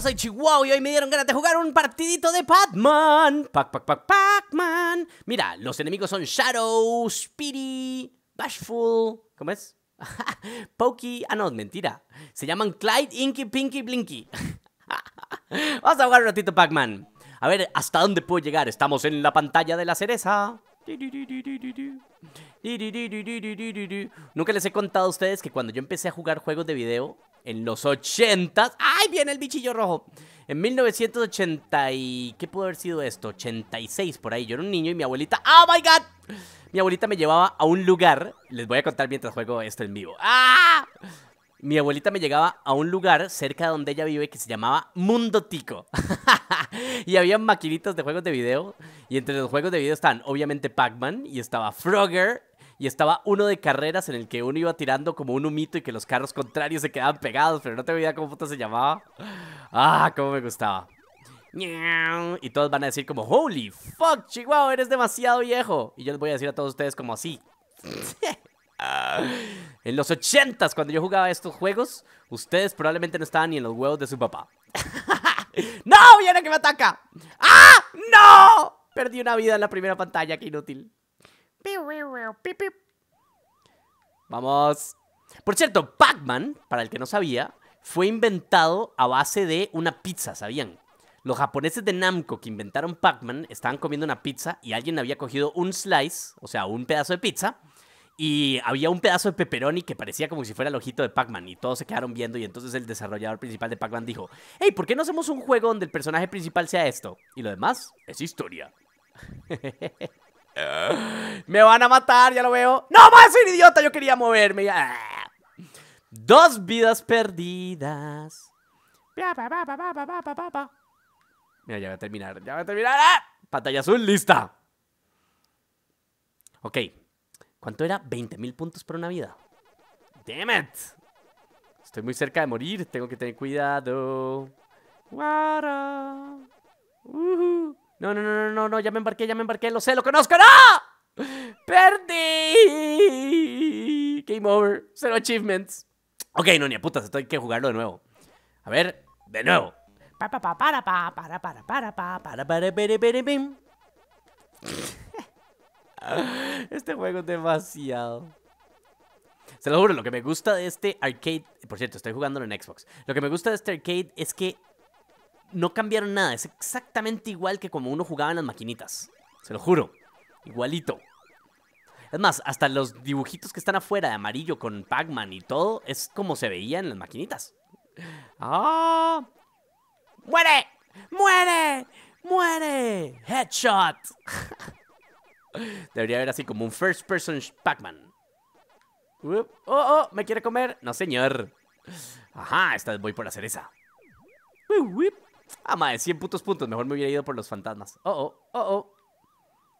soy Chihuahua y hoy me dieron ganas de jugar un partidito de pac man Pac, pac, pac, Pac-Man. Mira, los enemigos son Shadow, Speedy, Bashful. ¿Cómo es? Pokey. Ah, no, mentira. Se llaman Clyde, Inky, Pinky, Blinky. Vamos a jugar un ratito Pac-Man. A ver, ¿hasta dónde puedo llegar? Estamos en la pantalla de la cereza. Nunca les he contado a ustedes que cuando yo empecé a jugar juegos de video, en los 80. ¡Ay, viene el bichillo rojo! En 1980 y... ¿Qué pudo haber sido esto? 86 por ahí. Yo era un niño y mi abuelita... ¡Oh, my God! Mi abuelita me llevaba a un lugar... Les voy a contar mientras juego esto en vivo. ¡Ah! Mi abuelita me llegaba a un lugar cerca de donde ella vive que se llamaba Mundo Tico. y había maquinitas de juegos de video. Y entre los juegos de video están, obviamente Pac-Man y estaba Frogger y estaba uno de carreras en el que uno iba tirando como un humito y que los carros contrarios se quedaban pegados, pero no tengo idea cómo se llamaba. Ah, cómo me gustaba. Y todos van a decir como, holy fuck, Chihuahua, eres demasiado viejo. Y yo les voy a decir a todos ustedes como así. en los ochentas, cuando yo jugaba estos juegos, ustedes probablemente no estaban ni en los huevos de su papá. ¡No! ¡Viene que me ataca! ¡Ah! ¡No! Perdí una vida en la primera pantalla, qué inútil. Vamos. Por cierto, Pac-Man, para el que no sabía, fue inventado a base de una pizza, ¿sabían? Los japoneses de Namco que inventaron Pac-Man estaban comiendo una pizza y alguien había cogido un slice, o sea, un pedazo de pizza, y había un pedazo de pepperoni que parecía como si fuera el ojito de Pac-Man y todos se quedaron viendo y entonces el desarrollador principal de Pac-Man dijo, hey, ¿por qué no hacemos un juego donde el personaje principal sea esto? Y lo demás es historia. Me van a matar, ya lo veo. No, más soy un idiota, yo quería moverme. Dos vidas perdidas. Mira, ya va a terminar, ya va a terminar. ¡Ah! Pantalla azul, lista. Ok. ¿Cuánto era? 20 mil puntos por una vida. Damn it. Estoy muy cerca de morir, tengo que tener cuidado. No, no, no, no, no, no, ya me embarqué, ya me embarqué, lo sé, lo conozco, ¡no! ¡Perdí! Game over, cero achievements. Ok, no, ni a putas, esto hay que jugarlo de nuevo. A ver, de nuevo. este juego es demasiado. Se lo juro, lo que me gusta de este arcade... Por cierto, estoy jugando en Xbox. Lo que me gusta de este arcade es que no cambiaron nada. Es exactamente igual que como uno jugaba en las maquinitas. Se lo juro. Igualito. Es más, hasta los dibujitos que están afuera de amarillo con Pac-Man y todo, es como se veía en las maquinitas. ¡Ah! ¡Muere! ¡Muere! ¡Muere! ¡Headshot! Debería haber así como un first person Pac-Man. ¡Oh, oh! ¿Me quiere comer? No, señor. Ajá, esta voy por la cereza. Ah, madre, 100 putos puntos. Mejor me hubiera ido por los fantasmas. Oh, oh, oh, oh.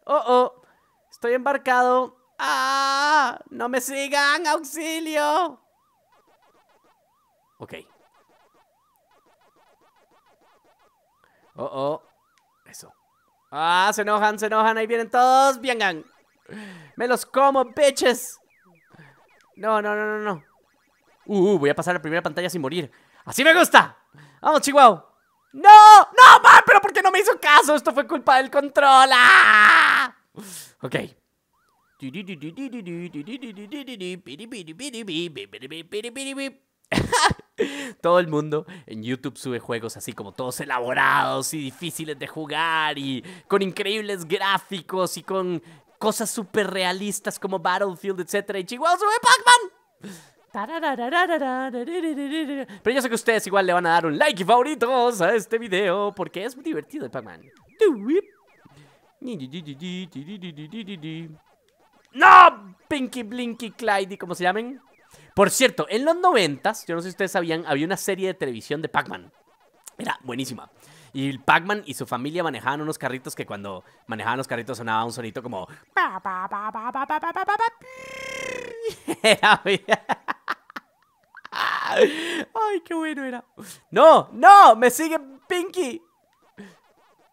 Oh, oh. Estoy embarcado. ¡Ah! ¡No me sigan! ¡Auxilio! Ok. Oh, oh. Eso. ¡Ah! Se enojan, se enojan. Ahí vienen todos. ¡Vengan! ¡Me los como, bitches! No, no, no, no, no. Uh, uh, voy a pasar la primera pantalla sin morir. ¡Así me gusta! ¡Vamos, Chihuahua! ¡No! ¡No, man! ¿Pero por qué no me hizo caso? Esto fue culpa del control. ¡Ah! Ok. Todo el mundo en YouTube sube juegos así como todos elaborados y difíciles de jugar y con increíbles gráficos y con cosas súper realistas como Battlefield, etc. Y Chihuahua sube Pac-Man. Pero yo sé que ustedes igual le van a dar un like y favoritos a este video porque es muy divertido el Pac-Man. ¡No! Pinky Blinky Clyde, como se llamen. Por cierto, en los noventas, yo no sé si ustedes sabían, había una serie de televisión de Pac-Man. Era buenísima. Y el Pac-Man y su familia manejaban unos carritos que cuando manejaban los carritos sonaba un sonito como... Ay, qué bueno era. No, no, me sigue Pinky.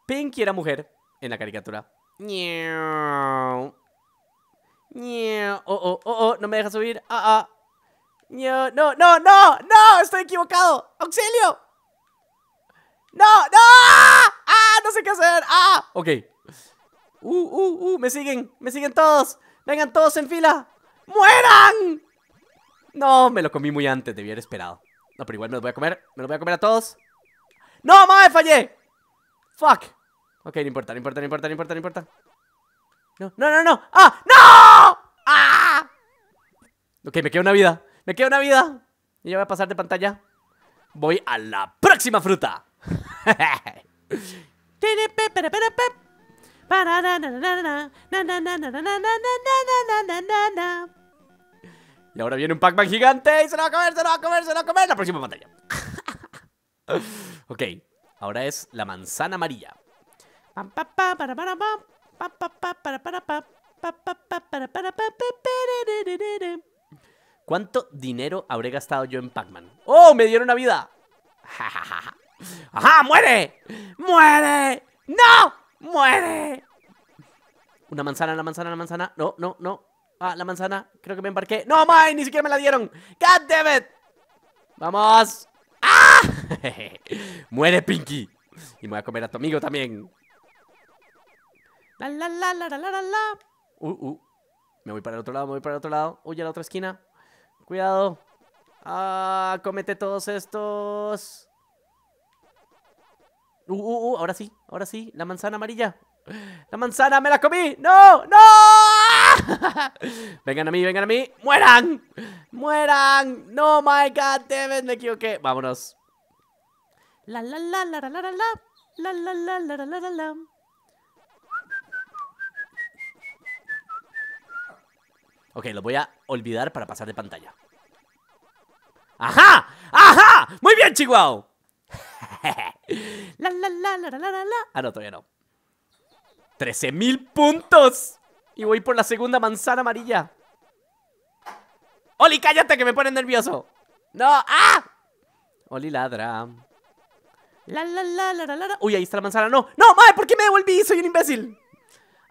Pinky era mujer en la caricatura. Oh, oh, oh, oh, no me deja subir. Ah, ah. No, no, no, no, estoy equivocado. ¡Auxilio! ¡No, no! ¡Ah! No sé qué hacer. ¡Ah! Ok. Uh, uh, uh, me siguen, me siguen todos. Vengan todos en fila. ¡Mueran! No, me lo comí muy antes, debí haber esperado. No, pero igual me lo voy a comer. Me lo voy a comer a todos. ¡No, madre! ¡Fallé! ¡Fuck! Ok, no importa, no importa, no importa, no importa, no importa. No, no, no, no. ¡Ah! ¡No! ¡Ah! Ok, me queda una vida. Me queda una vida. Y ya voy a pasar de pantalla. Voy a la próxima fruta. Y ahora viene un Pac-Man gigante y se lo va a comer, se lo va a comer, se lo va a comer. La próxima pantalla. ok, ahora es la manzana amarilla. ¿Cuánto dinero habré gastado yo en Pac-Man? ¡Oh! ¡Me dieron una vida! ¡Ajá! ¡Muere! ¡Muere! ¡No! ¡Muere! Una manzana, una manzana, una manzana. No, no, no. Ah, la manzana. Creo que me embarqué. ¡No, my! Ni siquiera me la dieron. ¡God damn it! ¡Vamos! ¡Ah! Muere Pinky. Y me voy a comer a tu amigo también. La, la, la, uh, uh. Me voy para el otro lado, me voy para el otro lado. Uy, a la otra esquina. Cuidado. Ah, todos estos. Uh, uh, uh, ahora sí, ahora sí. La manzana amarilla. ¡La manzana! ¡Me la comí! ¡No! ¡No! vengan a mí, vengan a mí. ¡Mueran! ¡Mueran! ¡No, my God! ¡Deben! ¡Me equivoqué! ¡Vámonos! La la la la la la la la la Ok, lo voy a olvidar para pasar de pantalla. ¡Ajá! ¡Ajá! ¡Muy bien, Chihuahua! la la la la la la Ah, no, todavía no. ¡13.000 puntos. Y voy por la segunda manzana amarilla. Oli, cállate que me pone nervioso. No, ah. Oli ladra. La, la, la, la, la, la. Uy, ahí está la manzana. No, no, madre, ¿por qué me devolví? Soy un imbécil.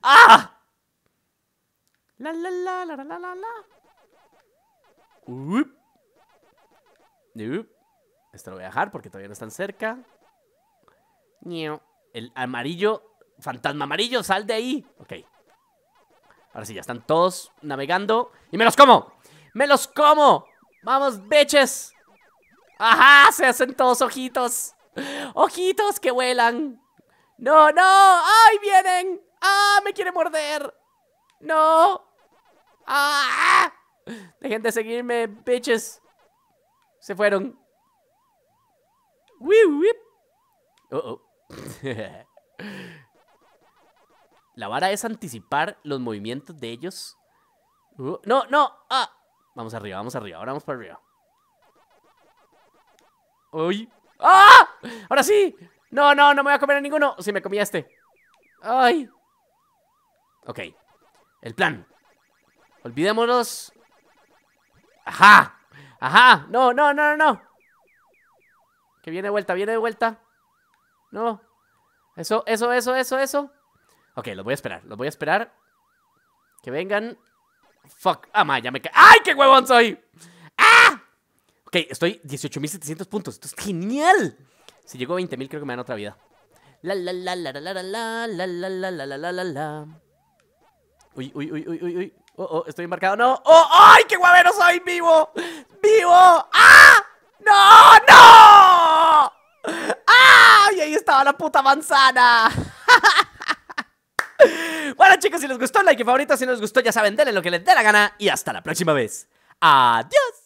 ¡Ah! La, la, la, la, la, la, la. la Esto lo voy a dejar porque todavía no están cerca. El amarillo Fantasma amarillo, sal de ahí. Ok. Ahora sí, ya están todos navegando. ¡Y me los como! ¡Me los como! ¡Vamos, beches! ¡Ajá! Se hacen todos ojitos. ¡Ojitos que vuelan! ¡No, no! ¡Ay, vienen! ¡Ah, me quiere morder! ¡No! ¡Ah! Dejen de seguirme, bitches. Se fueron. ¡Wip, -oh. La vara es anticipar los movimientos de ellos. Uh, no, no. Ah. Vamos arriba, vamos arriba. Ahora vamos para arriba. Uy. ¡Ah! Ahora sí. No, no, no me voy a comer a ninguno. Si me comía este. Ay. Ok. El plan. Olvidémonos. Ajá. Ajá. No, no, no, no, no. Que viene de vuelta, viene de vuelta. No. Eso, eso, eso, eso, eso. Ok, los voy a esperar, los voy a esperar. Que vengan. Fuck. Ah, ya me cae. ¡Ay, qué huevón soy! ¡Ah! Ok, estoy 18.700 puntos. Esto es genial. Si llego a 20.000, creo que me dan otra vida. La la la la la la la la la la la la la la la. Uy, uy, uy, uy, uy, uy. Oh, oh, estoy embarcado. No. ¡Oh! ¡Ay, qué guavero soy! ¡Vivo! ¡Vivo! ¡Ah! ¡No! ¡No! ¡Ah! Y ahí estaba la puta manzana chicos, si les gustó, like y favorito. Si no les gustó, ya saben, denle lo que les dé la gana. Y hasta la próxima vez. Adiós.